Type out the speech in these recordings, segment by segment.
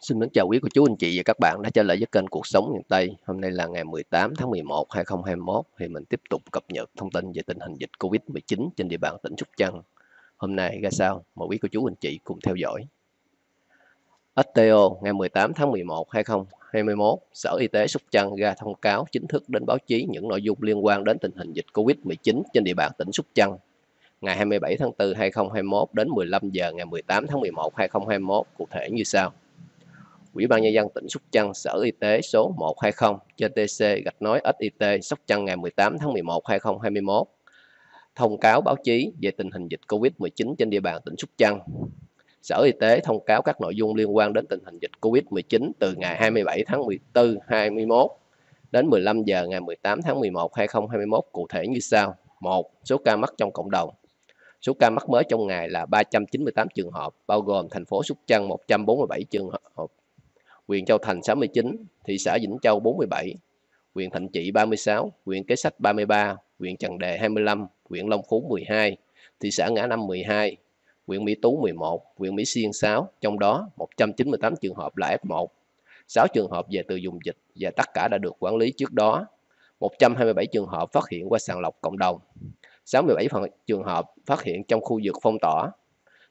Xin kính chào quý cô chú anh chị và các bạn đã trở lại với kênh Cuộc Sống miền Tây. Hôm nay là ngày 18 tháng 11, 2021 thì mình tiếp tục cập nhật thông tin về tình hình dịch Covid-19 trên địa bàn tỉnh Sóc Trăng. Hôm nay ra sao? Mời quý cô chú anh chị cùng theo dõi. STO ngày 18 tháng 11, 2021, Sở Y tế Sóc Trăng ra thông cáo chính thức đến báo chí những nội dung liên quan đến tình hình dịch Covid-19 trên địa bàn tỉnh Sóc Trăng ngày 27 tháng 4 2021 đến 15 giờ ngày 18 tháng 11 2021 cụ thể như sau. Ủy ban nhân dân tỉnh Sóc Trăng, Sở Y tế số 120 CTC gạch nói SIT Sóc Trăng ngày 18 tháng 11 2021 thông cáo báo chí về tình hình dịch COVID-19 trên địa bàn tỉnh Sóc Trăng. Sở Y tế thông cáo các nội dung liên quan đến tình hình dịch COVID-19 từ ngày 27 tháng 14 21 đến 15 giờ ngày 18 tháng 11 2021 cụ thể như sau: 1. Số ca mắc trong cộng đồng. Số ca mắc mới trong ngày là 398 trường hợp, bao gồm thành phố Sóc Trăng 147 trường hợp, huyện Châu Thành 69, thị xã Vĩnh Châu 47, huyện Thạnh Trị 36, huyện Kế Sách 33, huyện Trần Đề 25, huyện Long Phú 12, thị xã Ngã Năm 12, huyện Mỹ Tú 11, huyện Mỹ Xuyên 6, trong đó 198 trường hợp là F1, 6 trường hợp về từ vùng dịch và tất cả đã được quản lý trước đó, 127 trường hợp phát hiện qua sàng lọc cộng đồng, 67 trường hợp phát hiện trong khu vực phong tỏa,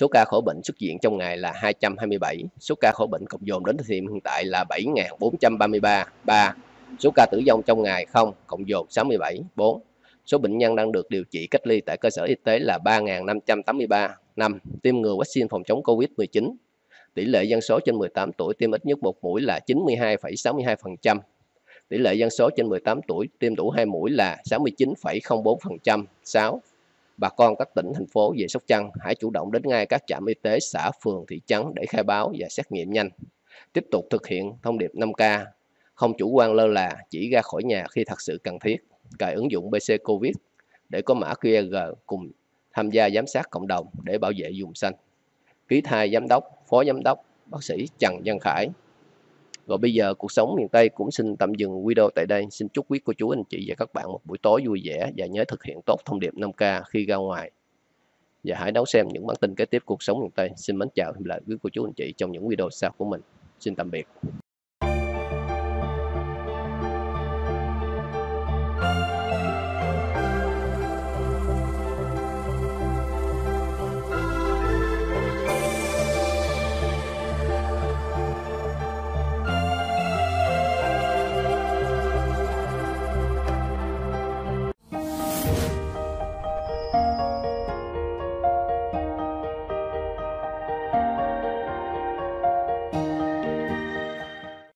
Số ca khỏi bệnh xuất viện trong ngày là 227, số ca khỏi bệnh cộng dồn đến thời điểm hiện tại là 7.433, 3. Số ca tử vong trong ngày 0, cộng dồn 67, 4. Số bệnh nhân đang được điều trị cách ly tại cơ sở y tế là 3.583, 5. Tiêm ngừa vaccine phòng chống COVID-19. Tỷ lệ dân số trên 18 tuổi tiêm ít nhất một mũi là 92,62%. Tỷ lệ dân số trên 18 tuổi tiêm đủ hai mũi là 69,04%. 6 bà con các tỉnh, thành phố về Sóc Trăng hãy chủ động đến ngay các trạm y tế xã, phường, thị trấn để khai báo và xét nghiệm nhanh. Tiếp tục thực hiện thông điệp 5K, không chủ quan lơ là, chỉ ra khỏi nhà khi thật sự cần thiết, cài ứng dụng BC Covid để có mã QR cùng tham gia giám sát cộng đồng để bảo vệ vùng xanh. Ký thai giám đốc, phó giám đốc, bác sĩ Trần Văn Khải, và bây giờ cuộc sống miền Tây cũng xin tạm dừng video tại đây. Xin chúc quý cô chú anh chị và các bạn một buổi tối vui vẻ và nhớ thực hiện tốt thông điệp 5K khi ra ngoài. Và hãy đón xem những bản tin kế tiếp cuộc sống miền Tây. Xin mến chào lại quý cô chú anh chị trong những video sau của mình. Xin tạm biệt.